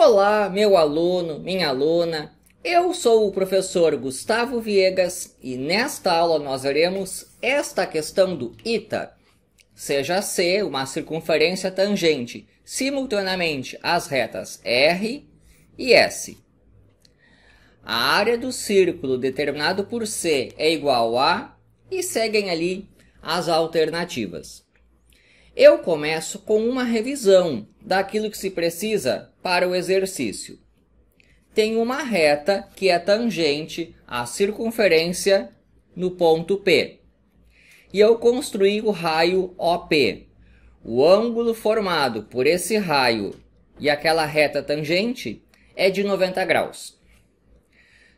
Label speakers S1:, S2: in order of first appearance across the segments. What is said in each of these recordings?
S1: Olá, meu aluno, minha aluna. Eu sou o professor Gustavo Viegas e nesta aula nós veremos esta questão do ITA. Seja C uma circunferência tangente simultaneamente às retas R e S. A área do círculo determinado por C é igual a e seguem ali as alternativas. Eu começo com uma revisão daquilo que se precisa para o exercício. Tem uma reta que é tangente à circunferência no ponto P. E eu construí o raio OP. O ângulo formado por esse raio e aquela reta tangente é de 90 graus.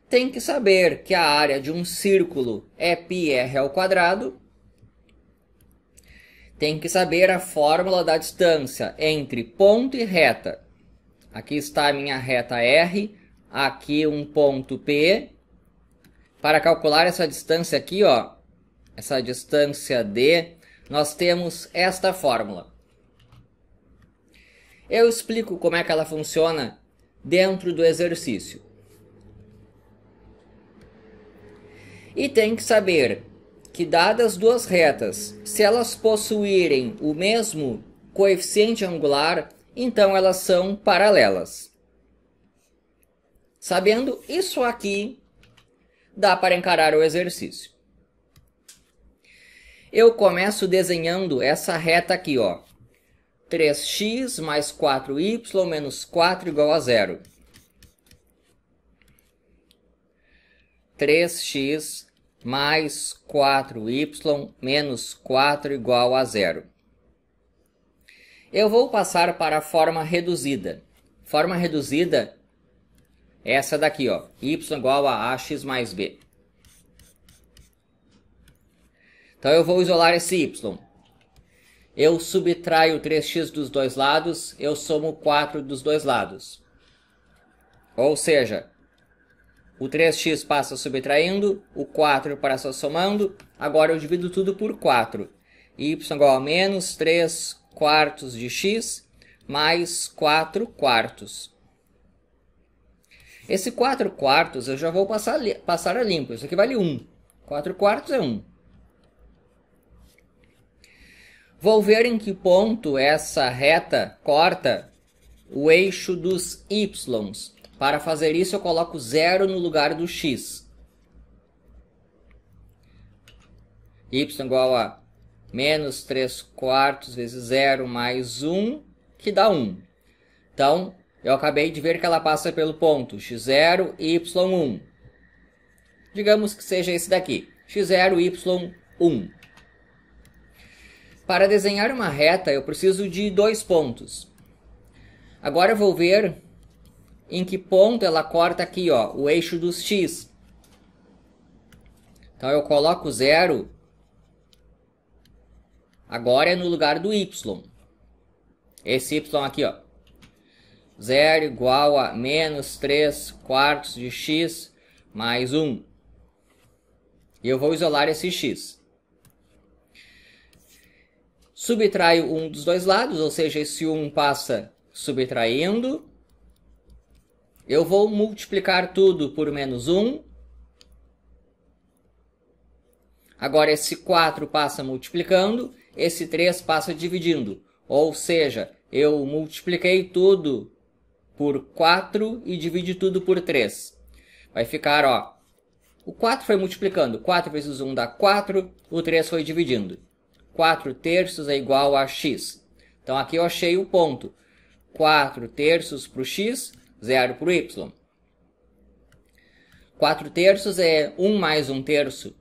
S1: Tem que saber que a área de um círculo é πr ao quadrado tem que saber a fórmula da distância entre ponto e reta. Aqui está a minha reta R, aqui um ponto P. Para calcular essa distância aqui, ó, essa distância D, nós temos esta fórmula. Eu explico como é que ela funciona dentro do exercício. E tem que saber que dadas duas retas, se elas possuírem o mesmo coeficiente angular, então elas são paralelas. Sabendo isso aqui, dá para encarar o exercício. Eu começo desenhando essa reta aqui, ó. 3x mais 4y menos 4 igual a zero. 3x mais 4y menos 4 igual a zero. Eu vou passar para a forma reduzida. Forma reduzida é essa daqui, ó, y igual a ax mais b. Então eu vou isolar esse y. Eu subtraio 3x dos dois lados, eu somo 4 dos dois lados. Ou seja, o 3x passa subtraindo, o 4 passa somando, agora eu divido tudo por 4. y igual a menos 3 quartos de x mais 4 quartos. Esse 4 quartos eu já vou passar, passar a limpo, isso aqui vale 1. 4 quartos é 1. Vou ver em que ponto essa reta corta o eixo dos y's. Para fazer isso, eu coloco zero no lugar do x. y igual a menos 3 quartos vezes zero mais 1, que dá 1. Então, eu acabei de ver que ela passa pelo ponto x0, y1. Digamos que seja esse daqui, x0, y1. Para desenhar uma reta, eu preciso de dois pontos. Agora eu vou ver em que ponto ela corta aqui, ó, o eixo dos x. Então eu coloco zero agora é no lugar do y. Esse y aqui, ó. Zero igual a menos 3 quartos de x mais 1. E eu vou isolar esse x. Subtraio um dos dois lados, ou seja, esse 1 passa subtraindo eu vou multiplicar tudo por menos 1. Agora esse 4 passa multiplicando, esse 3 passa dividindo. Ou seja, eu multipliquei tudo por 4 e dividi tudo por 3. Vai ficar, ó. O 4 foi multiplicando. 4 vezes 1 dá 4, o 3 foi dividindo. 4 terços é igual a x. Então aqui eu achei o ponto. 4 terços para o x zero para o y. 4 terços é 1 mais 1 terço.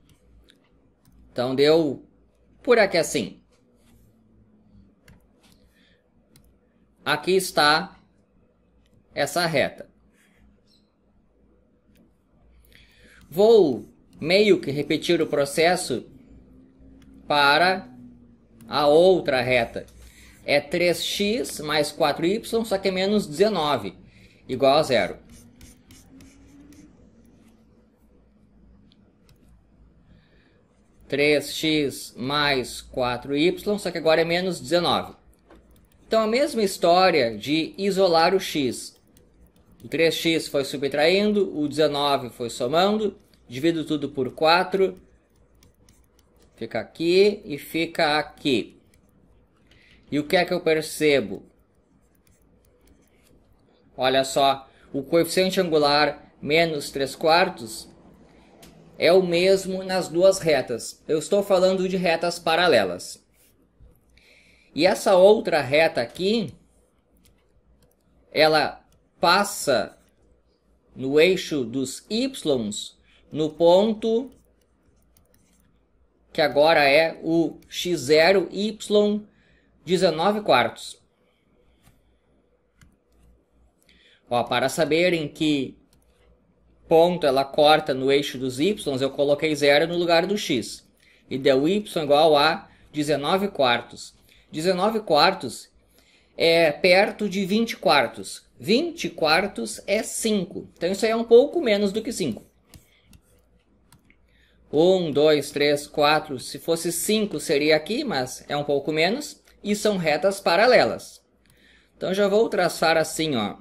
S1: Então deu por aqui assim. Aqui está essa reta. Vou meio que repetir o processo para a outra reta. É 3x mais 4y, só que é menos 19 igual a zero. Três x mais 4y, só que agora é menos 19. Então a mesma história de isolar o x. O 3x foi subtraindo, o 19 foi somando, divido tudo por 4, fica aqui e fica aqui. E o que é que eu percebo? Olha só, o coeficiente angular menos 3 quartos é o mesmo nas duas retas. Eu estou falando de retas paralelas. E essa outra reta aqui, ela passa no eixo dos y no ponto que agora é o x0, y 19 quartos. Ó, para saberem que ponto ela corta no eixo dos y, eu coloquei zero no lugar do x. E deu y igual a 19 quartos. 19 quartos é perto de 20 quartos. 20 quartos é 5. Então isso aí é um pouco menos do que 5. 1, 2, 3, 4. Se fosse 5 seria aqui, mas é um pouco menos. E são retas paralelas. Então já vou traçar assim, ó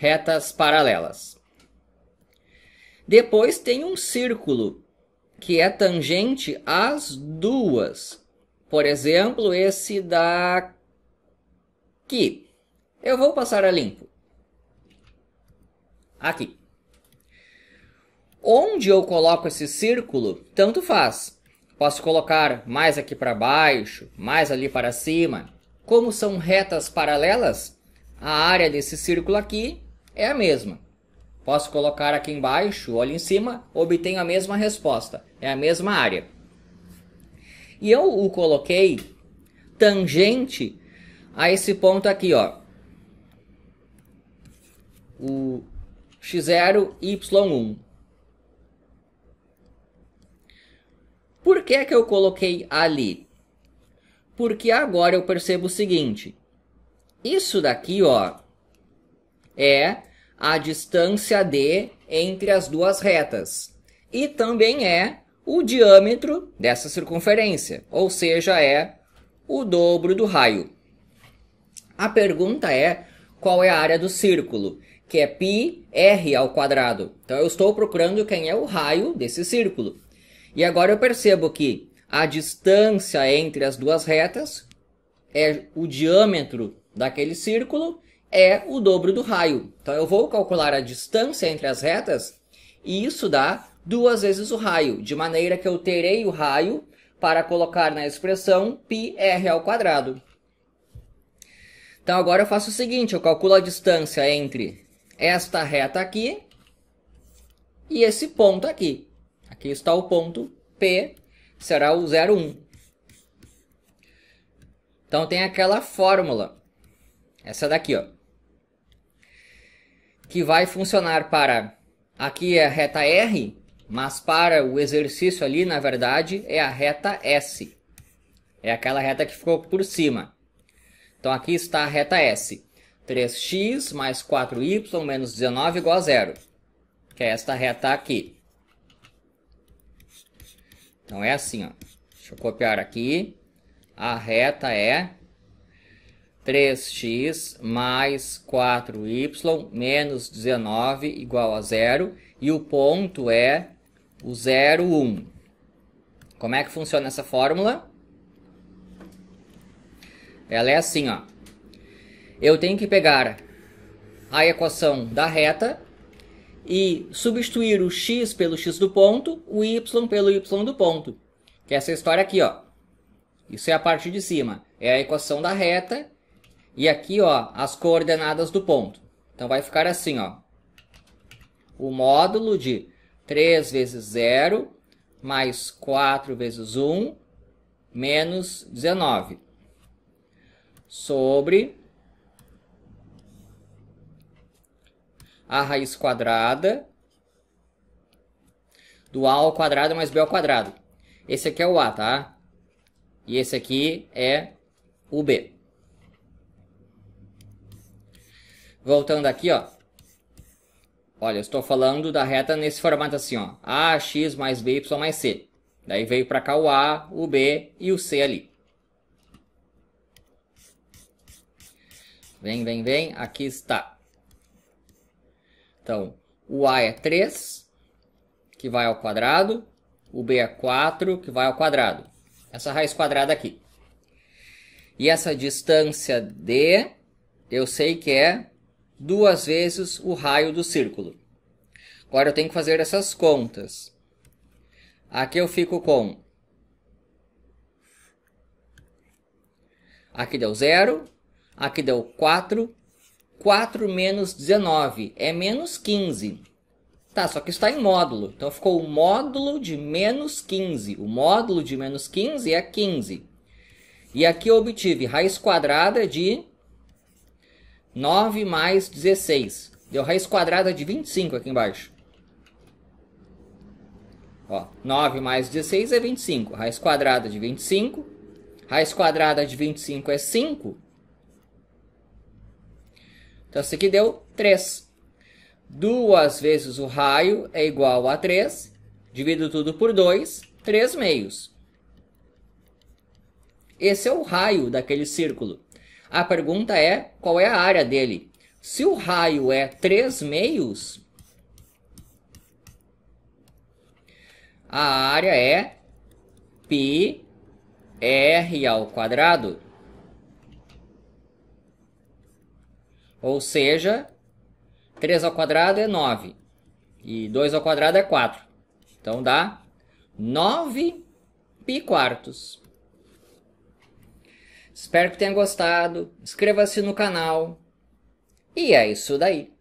S1: retas paralelas. Depois tem um círculo que é tangente às duas. Por exemplo, esse daqui. Eu vou passar a limpo. Aqui. Onde eu coloco esse círculo, tanto faz. Posso colocar mais aqui para baixo, mais ali para cima. Como são retas paralelas, a área desse círculo aqui é a mesma. Posso colocar aqui embaixo, olho em cima, obtenho a mesma resposta. É a mesma área. E eu o coloquei tangente a esse ponto aqui, ó. O x0, y1. Por que é que eu coloquei ali? Porque agora eu percebo o seguinte. Isso daqui, ó, é a distância D entre as duas retas. E também é o diâmetro dessa circunferência, ou seja, é o dobro do raio. A pergunta é qual é a área do círculo, que é π r ao quadrado. Então eu estou procurando quem é o raio desse círculo. E agora eu percebo que a distância entre as duas retas é o diâmetro daquele círculo é o dobro do raio. Então eu vou calcular a distância entre as retas e isso dá duas vezes o raio, de maneira que eu terei o raio para colocar na expressão πr ao quadrado. Então agora eu faço o seguinte, eu calculo a distância entre esta reta aqui e esse ponto aqui. Aqui está o ponto P, será o 01. Então tem aquela fórmula. Essa daqui, ó que vai funcionar para aqui é a reta R, mas para o exercício ali, na verdade, é a reta S. É aquela reta que ficou por cima. Então aqui está a reta S. 3x mais 4y menos 19 igual a zero. Que é esta reta aqui. Então é assim, ó. Deixa eu copiar aqui. A reta é 3x mais 4y menos 19 igual a zero e o ponto é o 0, 1. Como é que funciona essa fórmula? Ela é assim, ó. Eu tenho que pegar a equação da reta e substituir o x pelo x do ponto, o y pelo y do ponto. Que é essa história aqui, ó. Isso é a parte de cima. É a equação da reta e aqui, ó, as coordenadas do ponto. Então vai ficar assim, ó. O módulo de 3 vezes 0 mais 4 vezes 1 menos 19 sobre a raiz quadrada do A ao quadrado mais B ao quadrado. Esse aqui é o A, tá? E esse aqui é o B. Voltando aqui, ó. Olha, eu estou falando da reta nesse formato assim, ó. A, x mais b, y mais c. Daí veio para cá o a, o b e o c ali. Vem, vem, vem. Aqui está. Então, o a é 3, que vai ao quadrado. O b é 4, que vai ao quadrado. Essa raiz quadrada aqui. E essa distância d, eu sei que é duas vezes o raio do círculo. Agora eu tenho que fazer essas contas. Aqui eu fico com... Aqui deu 0, aqui deu 4, 4 menos 19 é menos 15. Tá, só que está em módulo, então ficou o módulo de menos 15. O módulo de menos 15 é 15. E aqui eu obtive raiz quadrada de 9 mais 16. Deu raiz quadrada de 25 aqui embaixo. Ó, 9 mais 16 é 25. Raiz quadrada de 25. Raiz quadrada de 25 é 5. Então, isso aqui deu 3. Duas vezes o raio é igual a 3. Divido tudo por 2. 3 meios. Esse é o raio daquele círculo. A pergunta é qual é a área dele. Se o raio é 3 meios, a área é pi r ao quadrado. Ou seja, 3 ao quadrado é 9 e 2 ao quadrado é 4. Então dá 9 pi quartos. Espero que tenha gostado. Inscreva-se no canal. E é isso daí.